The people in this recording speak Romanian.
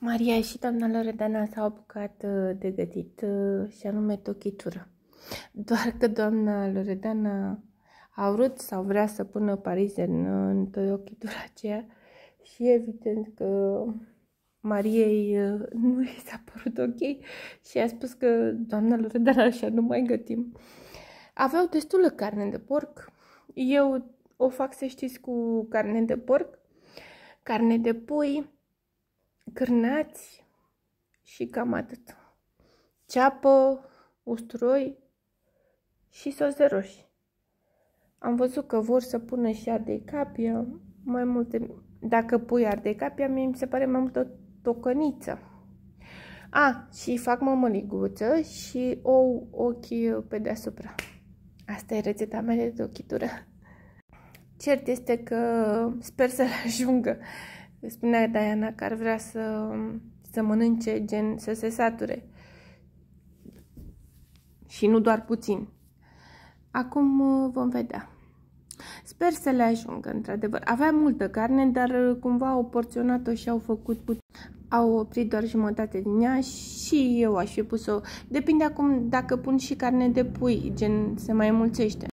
Maria și doamna Loredana s-au apucat uh, de gătit uh, și anume tochitură. Doar că doamna Loredana a vrut sau vrea să pună parizen în uh, tochitura aceea și evident că Mariei nu i s-a părut ok și a spus că doamna Loredana așa nu mai gătim. Aveau destulă carne de porc. Eu o fac, să știți, cu carne de porc, carne de pui, cârnați și cam atât. Ceapă, usturoi și sos de roșii. Am văzut că vor să pună și ardei capia, mai multe, dacă pui ardei capia, mie mi se pare mai multă tocăniță. A, și fac mămăliguță și ou ochi pe deasupra. Asta e rețeta mea de ochitură. Cert este că sper să ajungă îi spunea Diana că ar vrea să, să mănânce, gen să se sature. Și nu doar puțin. Acum uh, vom vedea. Sper să le ajungă, într-adevăr. Avea multă carne, dar uh, cumva au porționat-o și au făcut puțin. Au oprit doar jumătate din ea și eu aș fi pus-o. Depinde acum dacă pun și carne de pui, gen se mai mulțește.